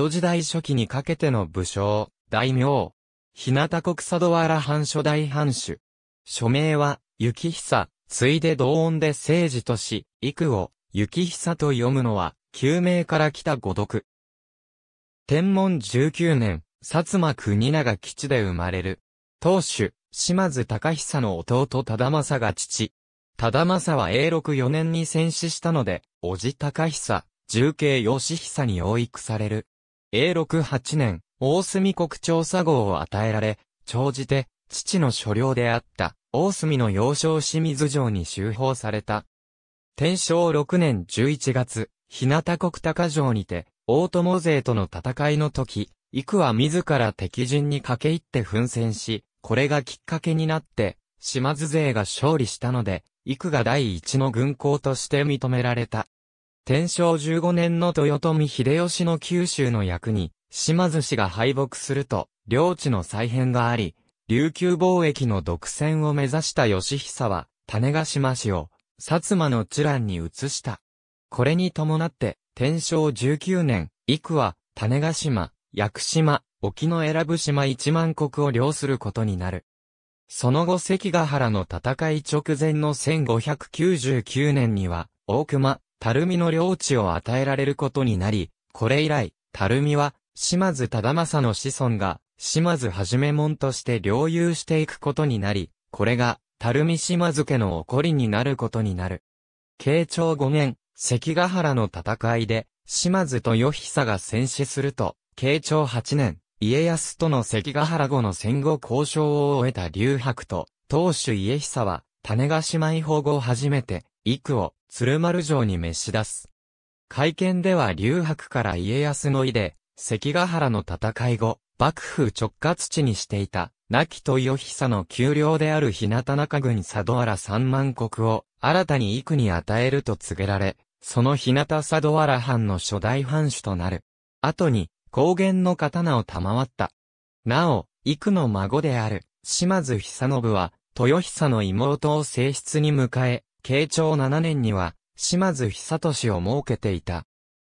戸時代初期にかけての武将、大名。日向国佐渡原藩初代藩主。署名は、雪久、ついで同音で政治とし、幾を、雪久と読むのは、旧名から来た五読。天文19年、薩摩国長基地で生まれる。当主、島津隆久の弟忠政が父。忠政は永禄4年に戦死したので、叔父隆久、重慶義久に養育される。A68 年、大隅国調査号を与えられ、長じて、父の所領であった、大隅の幼少清水城に修法された。天正6年11月、日向国高城にて、大友勢との戦いの時、幾は自ら敵陣に駆け入って奮戦し、これがきっかけになって、島津勢が勝利したので、幾が第一の軍港として認められた。天正15年の豊臣秀吉の九州の役に、島津氏が敗北すると、領地の再編があり、琉球貿易の独占を目指した義久は、種ヶ島氏を、薩摩の地乱に移した。これに伴って、天正19年、幾は、種ヶ島、屋久島、沖の選ぶ島一万国を領することになる。その後関ヶ原の戦い直前の1599年には、大熊、垂水の領地を与えられることになり、これ以来、垂水は、島津忠政の子孫が、島津はじめもんとして領有していくことになり、これが、垂水島津家の起こりになることになる。慶長5年、関ヶ原の戦いで、島津と与久が戦死すると、慶長8年、家康との関ヶ原後の戦後交渉を終えた劉白と、当主家久は、種ヶ島違法後を初めて、幾を鶴丸城に召し出す。会見では竜白から家康の意で、関ヶ原の戦い後、幕府直轄地にしていた、亡き豊久の丘陵である日向中郡佐渡原三万国を、新たに幾に与えると告げられ、その日向佐渡原藩の初代藩主となる。後に、高原の刀を賜った。なお、幾の孫である、島津久信は、豊久の妹を正室に迎え、慶長7年には、島津久俊を設けていた。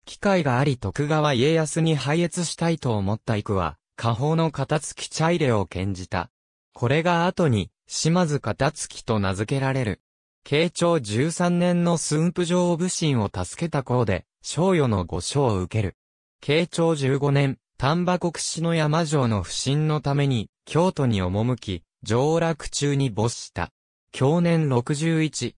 機会があり徳川家康に拝謁したいと思った幾は、下方の片月茶入れを献じた。これが後に、島津片月と名付けられる。慶長13年の駿府城武神を助けた頃で、賞与の御賞を受ける。慶長15年、丹波国志の山城の不審のために、京都に赴き、上洛中に没した。去年61、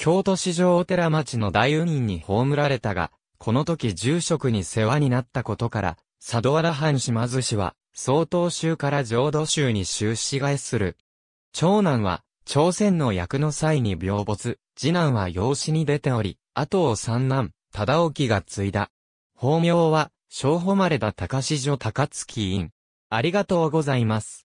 京都市上お寺町の大運院に葬られたが、この時住職に世話になったことから、佐渡原藩島津氏は、曹洞宗から浄土宗に修士返する。長男は、朝鮮の役の際に病没、次男は養子に出ており、後を三男、忠興が継いだ。法名は、小誉れだ高市女高月院。ありがとうございます。